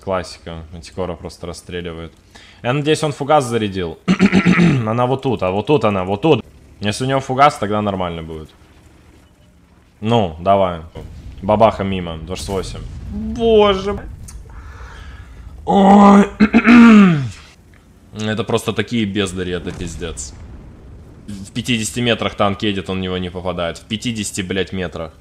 классика. антикора просто расстреливает. Я надеюсь, он фугас зарядил. она вот тут, а вот тут она, вот тут. Если у него фугас, тогда нормально будет. Ну, давай. Бабаха мимо, 28. Боже. Ой. это просто такие бездари, это пиздец. В 50 метрах танк едет, он в него не попадает. В 50, блядь, метрах.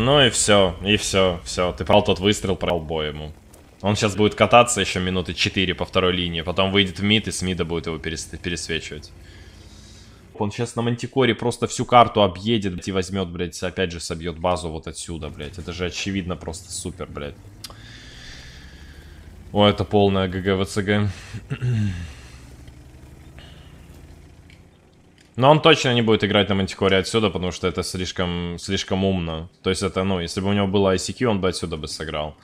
Ну и все, и все, все. Ты прал тот выстрел, прал бой ему. Он сейчас будет кататься еще минуты 4 по второй линии, потом выйдет в мид, и с мида будет его перес пересвечивать. Он сейчас на Мантикоре просто всю карту объедет, блядь, и возьмет, блядь, опять же собьет базу вот отсюда, блядь. Это же очевидно просто супер, блядь. О, это полная ГГ ВЦГ. Но он точно не будет играть на Мантикоре отсюда, потому что это слишком, слишком умно. То есть это, ну, если бы у него было ICQ, он бы отсюда бы сыграл.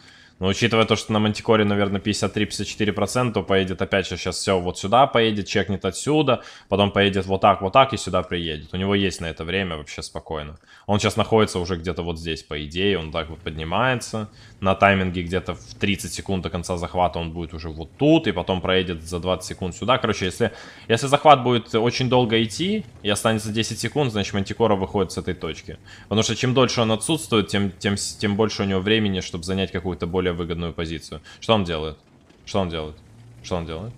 Но учитывая то, что на Мантикоре, наверное, 53-54%, то поедет опять же сейчас все вот сюда поедет, чекнет отсюда, потом поедет вот так, вот так и сюда приедет. У него есть на это время вообще спокойно. Он сейчас находится уже где-то вот здесь, по идее, он так вот поднимается. На тайминге где-то в 30 секунд до конца захвата он будет уже вот тут, и потом проедет за 20 секунд сюда. Короче, если, если захват будет очень долго идти, и останется 10 секунд, значит Мантикора выходит с этой точки. Потому что чем дольше он отсутствует, тем, тем, тем больше у него времени, чтобы занять какую-то более выгодную позицию. Что он делает? Что он делает? Что он делает?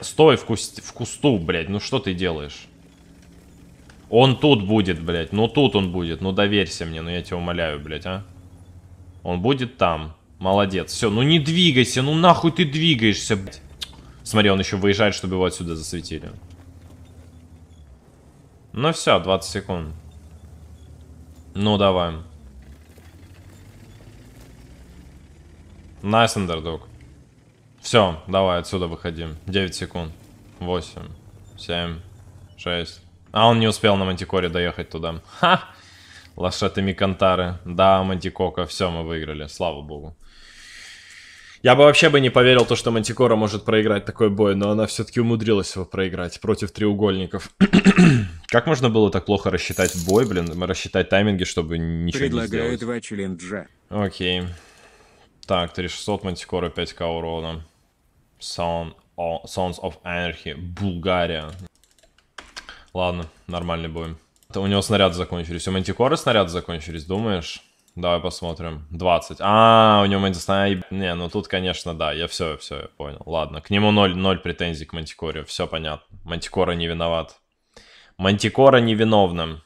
Стой в, куст... в кусту, блядь. Ну что ты делаешь? Он тут будет, блядь. Ну тут он будет. Ну доверься мне. Ну я тебя умоляю, блядь, а. Он будет там. Молодец. Все, ну не двигайся. Ну нахуй ты двигаешься, блядь. Смотри, он еще выезжает, чтобы его отсюда засветили. Ну все, 20 секунд. Ну давай. Найс, nice, андердог. Все, давай отсюда выходим. 9 секунд. 8, 7, 6. А он не успел на Мантикоре доехать туда. Ха! Лошеты Микантары. Да, Мантикока. Все, мы выиграли. Слава богу. Я бы вообще бы не поверил то, что Мантикора может проиграть такой бой, но она все-таки умудрилась его проиграть против треугольников. как можно было так плохо рассчитать бой, блин, рассчитать тайминги, чтобы ничего Предлагаю не сделать? Предлагаю два челленджа. Окей. Так, 3600 Мантикора, 5к урона. Sound of, Sounds of Anarchy, Булгария. Ладно, нормальный бой. у него снаряд закончились. У Мантикоры снаряд закончились, думаешь? Давай посмотрим. 20. А, у него Мантикора... Не, ну тут, конечно, да. Я все, все, я понял. Ладно, к нему 0, 0 претензий к Мантикоре. Все понятно. Мантикора не виноват. Мантикора невиновным.